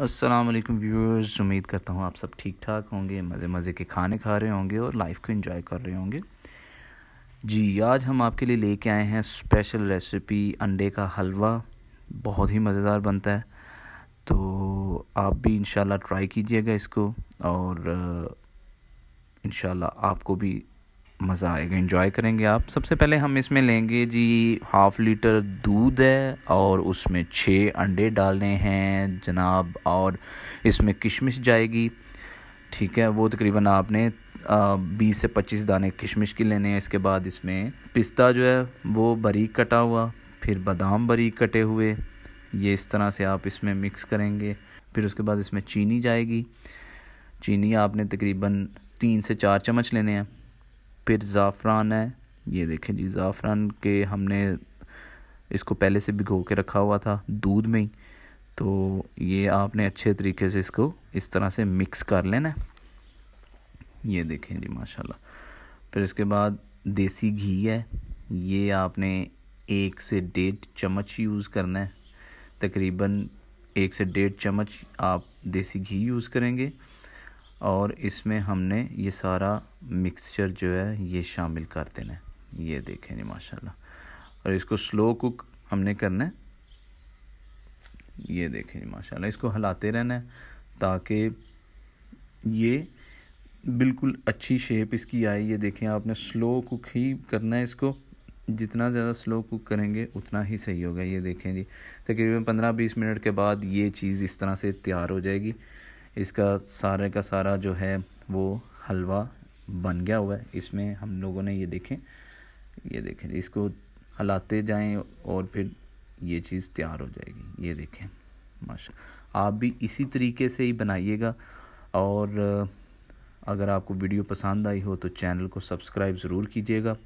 अस्सलाम वालेकुम व्यूअर्स उम्मीद करता हूँ आप सब ठीक ठाक होंगे मज़े मज़े के खाने खा रहे होंगे और लाइफ को एंजॉय कर रहे होंगे जी आज हम आपके लिए लेके आए हैं स्पेशल रेसिपी अंडे का हलवा बहुत ही मज़ेदार बनता है तो आप भी इन ट्राई कीजिएगा इसको और इन आपको भी मज़ा आएगा इंजॉय करेंगे आप सबसे पहले हम इसमें लेंगे जी हाफ़ लीटर दूध है और उसमें छः अंडे डालने हैं जनाब और इसमें किशमिश जाएगी ठीक है वो तकरीबन आपने बीस से पच्चीस दाने किशमिश के लेने हैं इसके बाद इसमें पिस्ता जो है वो बारीक कटा हुआ फिर बादाम बारीक कटे हुए ये इस तरह से आप इसमें मिक्स करेंगे फिर उसके बाद इसमें चीनी जाएगी चीनी आपने तकरीबन तीन से चार चम्मच लेने हैं फिर ज़ाफ़रान है ये देखें जी ज़ाफ़रान के हमने इसको पहले से भिगो के रखा हुआ था दूध में ही तो ये आपने अच्छे तरीके से इसको इस तरह से मिक्स कर लेना ये देखें जी माशाल्लाह फिर इसके बाद देसी घी है ये आपने एक से डेढ़ चम्मच यूज़ करना है तकरीबन एक से डेढ़ चम्मच आप देसी घी यूज़ करेंगे और इसमें हमने ये सारा मिक्सचर जो है ये शामिल कर देना है ये देखें जी माशाल्लाह और इसको स्लो कुक हमने करना है ये देखें जी माशाल्लाह इसको हिलाते रहना है ताकि ये बिल्कुल अच्छी शेप इसकी आए ये देखें आपने स्लो कुक ही करना है इसको जितना ज़्यादा स्लो कुक करेंगे उतना ही सही होगा ये देखें जी तकरीबन पंद्रह बीस मिनट के बाद ये चीज़ इस तरह से तैयार हो जाएगी इसका सारे का सारा जो है वो हलवा बन गया हुआ है इसमें हम लोगों ने ये देखें ये देखें इसको हलाते जाएं और फिर ये चीज़ तैयार हो जाएगी ये देखें माशा आप भी इसी तरीके से ही बनाइएगा और अगर आपको वीडियो पसंद आई हो तो चैनल को सब्सक्राइब ज़रूर कीजिएगा